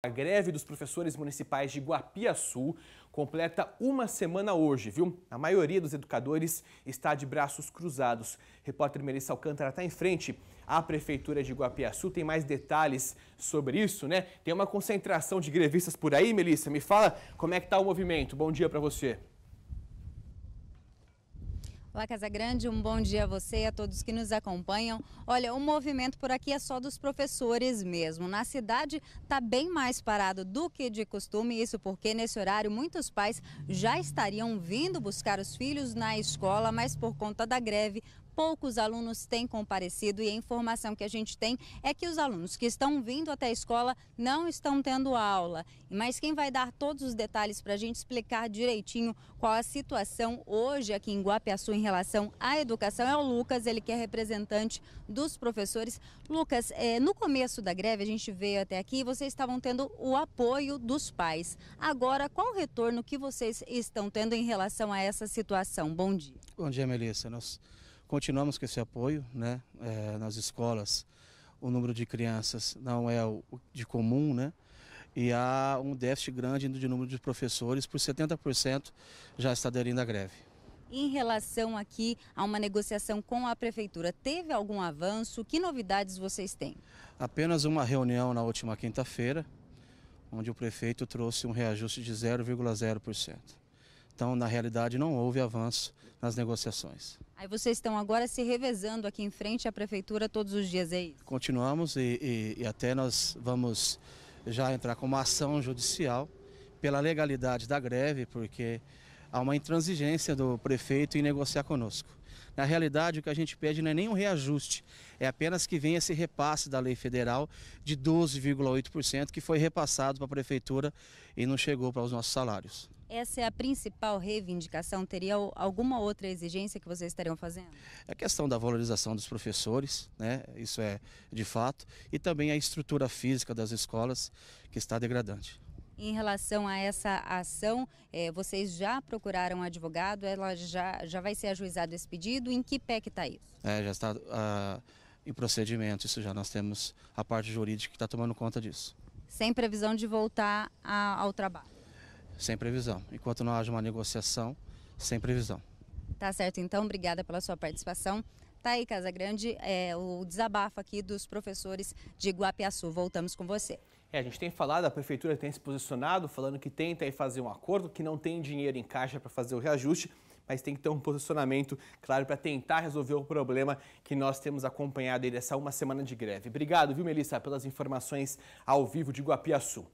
A greve dos professores municipais de Guapiaçu completa uma semana hoje, viu? A maioria dos educadores está de braços cruzados. Repórter Melissa Alcântara está em frente à Prefeitura de Guapiaçu. Tem mais detalhes sobre isso, né? Tem uma concentração de grevistas por aí, Melissa. Me fala como é que está o movimento. Bom dia para você. Olá, Casa Grande, um bom dia a você e a todos que nos acompanham. Olha, o movimento por aqui é só dos professores mesmo. Na cidade está bem mais parado do que de costume, isso porque nesse horário muitos pais já estariam vindo buscar os filhos na escola, mas por conta da greve poucos alunos têm comparecido e a informação que a gente tem é que os alunos que estão vindo até a escola não estão tendo aula. Mas quem vai dar todos os detalhes para a gente explicar direitinho qual a situação hoje aqui em Guapiaçu em relação à educação é o Lucas, ele que é representante dos professores. Lucas, é, no começo da greve, a gente veio até aqui, vocês estavam tendo o apoio dos pais. Agora, qual o retorno que vocês estão tendo em relação a essa situação? Bom dia. Bom dia, Melissa. Nós... Continuamos com esse apoio né, é, nas escolas. O número de crianças não é o de comum, né? E há um déficit grande de número de professores, por 70% já está aderindo à greve em relação aqui a uma negociação com a prefeitura. Teve algum avanço? Que novidades vocês têm? Apenas uma reunião na última quinta-feira, onde o prefeito trouxe um reajuste de 0,0%. Então, na realidade, não houve avanço nas negociações. Aí vocês estão agora se revezando aqui em frente à prefeitura todos os dias, é isso? Continuamos e, e, e até nós vamos já entrar com uma ação judicial pela legalidade da greve, porque há uma intransigência do prefeito em negociar conosco. Na realidade, o que a gente pede não é nenhum reajuste, é apenas que venha esse repasse da lei federal de 12,8% que foi repassado para a prefeitura e não chegou para os nossos salários. Essa é a principal reivindicação? Teria alguma outra exigência que vocês estariam fazendo? É a questão da valorização dos professores, né? isso é de fato, e também a estrutura física das escolas, que está degradante. Em relação a essa ação, é, vocês já procuraram um advogado? Ela já, já vai ser ajuizado esse pedido? Em que pé que está isso? É, já está ah, em procedimento, isso já nós temos a parte jurídica que está tomando conta disso. Sem previsão de voltar a, ao trabalho? sem previsão. Enquanto não haja uma negociação, sem previsão. Tá certo, então, obrigada pela sua participação. Tá aí, Casa Grande, é, o desabafo aqui dos professores de Guapiaçu. Voltamos com você. É, a gente tem falado, a prefeitura tem se posicionado, falando que tenta fazer um acordo, que não tem dinheiro em caixa para fazer o reajuste, mas tem que ter um posicionamento, claro, para tentar resolver o problema que nós temos acompanhado aí dessa uma semana de greve. Obrigado, viu, Melissa, pelas informações ao vivo de Guapiaçu.